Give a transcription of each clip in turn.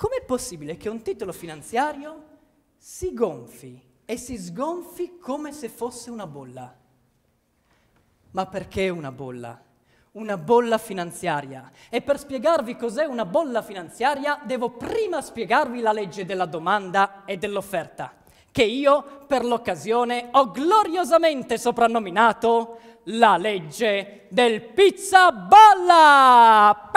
com'è possibile che un titolo finanziario si gonfi e si sgonfi come se fosse una bolla? Ma perché una bolla? Una bolla finanziaria. E per spiegarvi cos'è una bolla finanziaria devo prima spiegarvi la legge della domanda e dell'offerta che io per l'occasione ho gloriosamente soprannominato la legge del pizza balla.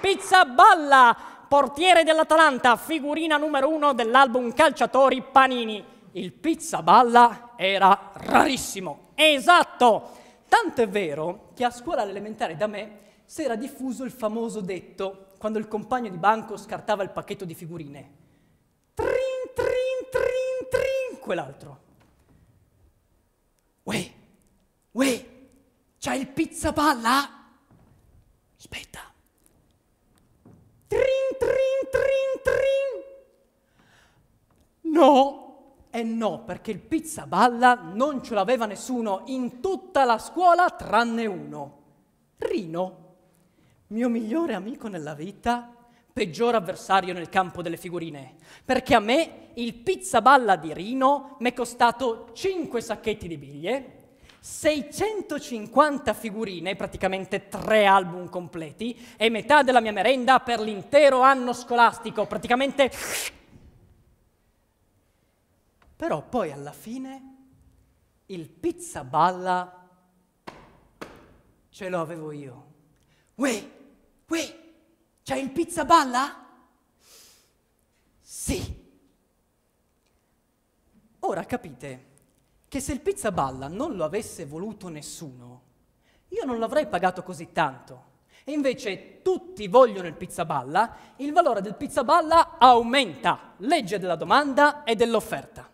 Pizza balla, portiere dell'Atalanta, figurina numero uno dell'album Calciatori Panini. Il pizza balla era rarissimo. Esatto! Tanto è vero che a scuola elementare da me si era diffuso il famoso detto quando il compagno di banco scartava il pacchetto di figurine. Trin, trin, trin, trin, quell'altro. Uè, uè, c'hai il pizza palla? Aspetta. Trin, trin, trin, trin. No, e no, perché il pizza balla non ce l'aveva nessuno in tutta la scuola tranne uno. Rino, mio migliore amico nella vita, peggior avversario nel campo delle figurine, perché a me il pizza balla di Rino mi è costato 5 sacchetti di biglie, 650 figurine, praticamente tre album completi, e metà della mia merenda per l'intero anno scolastico, praticamente però poi alla fine il pizza balla ce l'avevo io. Uè, uè, c'è il pizza balla? Sì. Ora capite che se il pizza balla non lo avesse voluto nessuno, io non l'avrei pagato così tanto. E invece tutti vogliono il pizza balla, il valore del pizza balla aumenta, legge della domanda e dell'offerta.